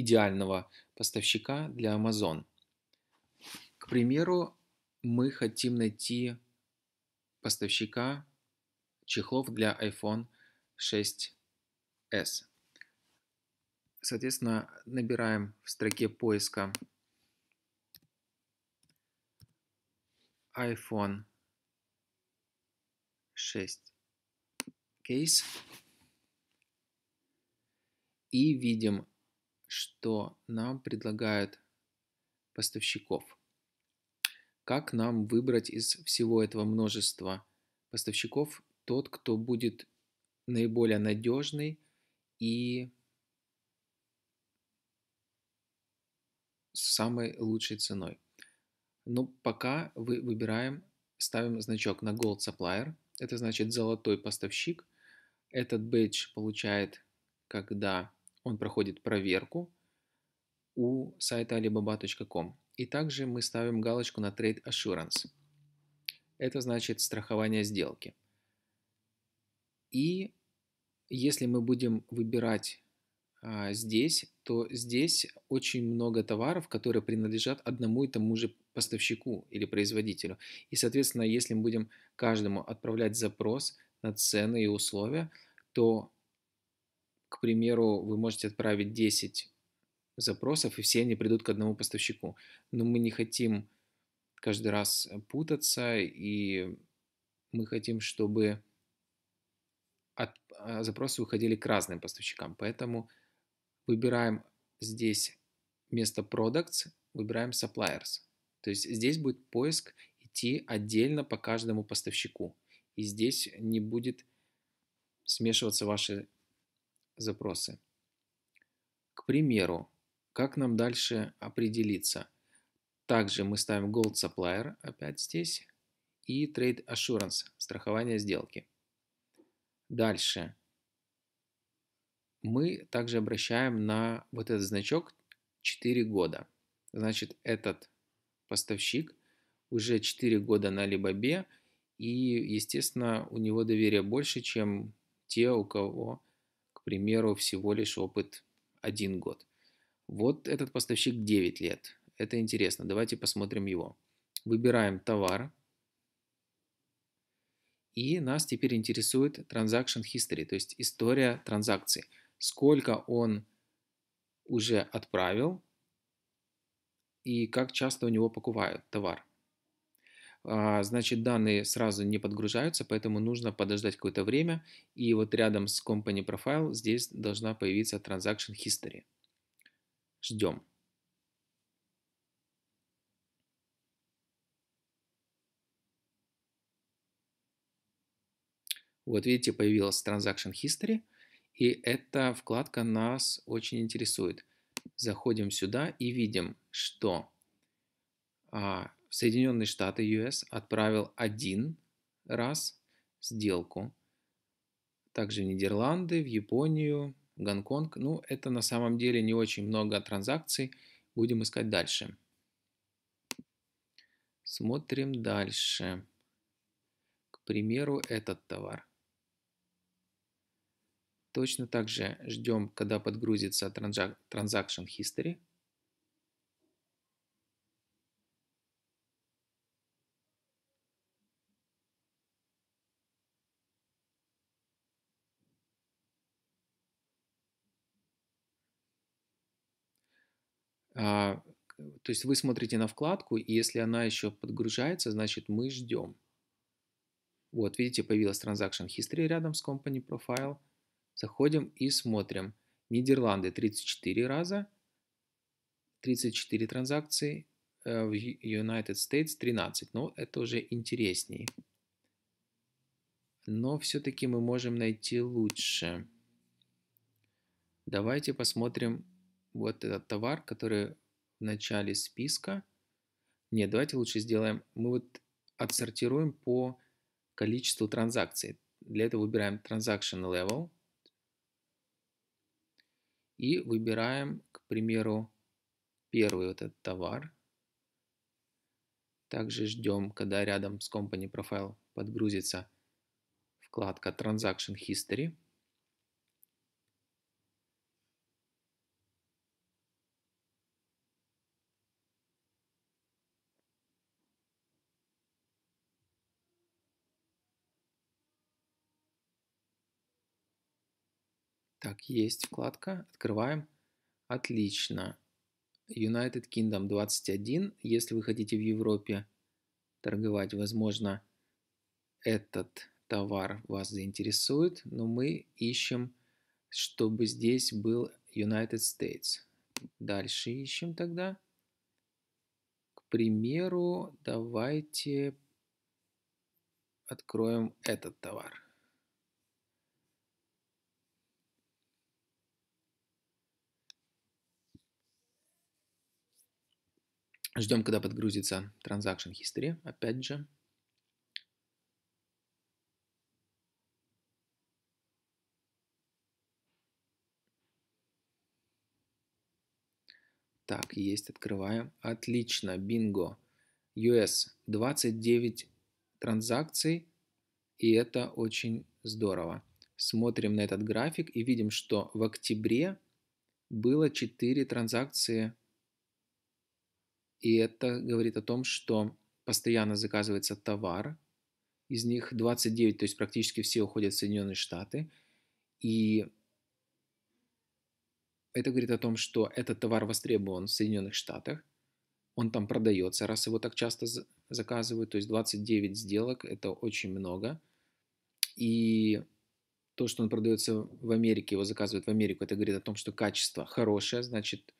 идеального поставщика для Amazon. К примеру, мы хотим найти поставщика чехлов для iPhone 6s. Соответственно, набираем в строке поиска iPhone 6 кейс и видим что нам предлагают поставщиков. Как нам выбрать из всего этого множества поставщиков тот, кто будет наиболее надежный и с самой лучшей ценой. Но ну, пока вы выбираем, ставим значок на Gold Supplier, это значит золотой поставщик. Этот бейдж получает, когда он проходит проверку у сайта alibaba.com. И также мы ставим галочку на Trade Assurance. Это значит страхование сделки. И если мы будем выбирать а, здесь, то здесь очень много товаров, которые принадлежат одному и тому же поставщику или производителю. И, соответственно, если мы будем каждому отправлять запрос на цены и условия, то к примеру, вы можете отправить 10 запросов, и все они придут к одному поставщику. Но мы не хотим каждый раз э, путаться, и мы хотим, чтобы от, а, запросы уходили к разным поставщикам. Поэтому выбираем здесь вместо products, выбираем suppliers. То есть здесь будет поиск идти отдельно по каждому поставщику. И здесь не будет смешиваться ваши запросы. К примеру, как нам дальше определиться? Также мы ставим Gold Supplier опять здесь и Trade Assurance, страхование сделки. Дальше. Мы также обращаем на вот этот значок 4 года. Значит, этот поставщик уже 4 года на Alibaba, и, естественно, у него доверие больше, чем те, у кого примеру, всего лишь опыт один год. Вот этот поставщик 9 лет. Это интересно. Давайте посмотрим его. Выбираем товар. И нас теперь интересует transaction history, то есть история транзакции. Сколько он уже отправил и как часто у него покупают товар. А, значит данные сразу не подгружаются, поэтому нужно подождать какое-то время, и вот рядом с Company Profile здесь должна появиться Transaction History. Ждем. Вот видите, появилась Transaction History, и эта вкладка нас очень интересует. Заходим сюда и видим, что а, Соединенные Штаты US отправил один раз сделку. Также в Нидерланды, в Японию, Гонконг. Ну, это на самом деле не очень много транзакций. Будем искать дальше. Смотрим дальше. К примеру, этот товар. Точно так же ждем, когда подгрузится Transaction History – А, то есть вы смотрите на вкладку, и если она еще подгружается, значит мы ждем. Вот, видите, появилась Transaction History рядом с Company Profile. Заходим и смотрим. Нидерланды 34 раза, 34 транзакции, э, в United States 13, но ну, это уже интереснее. Но все-таки мы можем найти лучше. Давайте посмотрим вот этот товар, который в начале списка. Нет, давайте лучше сделаем, мы вот отсортируем по количеству транзакций. Для этого выбираем Transaction Level и выбираем, к примеру, первый вот этот товар. Также ждем, когда рядом с Company Profile подгрузится вкладка Transaction History. Так, есть вкладка. Открываем. Отлично. United Kingdom 21. Если вы хотите в Европе торговать, возможно, этот товар вас заинтересует, но мы ищем, чтобы здесь был United States. Дальше ищем тогда. К примеру, давайте откроем этот товар. Ждем, когда подгрузится Transaction History, опять же. Так, есть, открываем. Отлично, бинго. US 29 транзакций, и это очень здорово. Смотрим на этот график и видим, что в октябре было 4 транзакции – и это говорит о том, что постоянно заказывается товар, из них 29, то есть практически все уходят в Соединенные Штаты. И это говорит о том, что этот товар востребован в Соединенных Штатах, он там продается, раз его так часто заказывают, то есть 29 сделок, это очень много. И то, что он продается в Америке, его заказывают в Америку, это говорит о том, что качество хорошее, значит,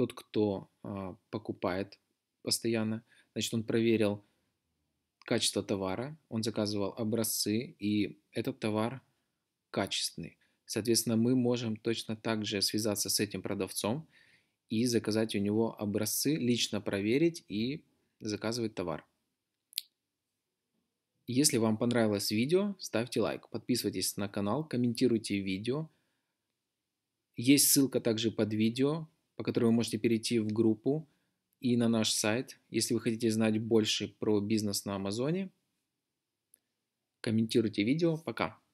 тот, кто а, покупает постоянно, значит, он проверил качество товара, он заказывал образцы, и этот товар качественный. Соответственно, мы можем точно так же связаться с этим продавцом и заказать у него образцы, лично проверить и заказывать товар. Если вам понравилось видео, ставьте лайк, подписывайтесь на канал, комментируйте видео. Есть ссылка также под видео, по которой вы можете перейти в группу и на наш сайт, если вы хотите знать больше про бизнес на Амазоне. Комментируйте видео. Пока!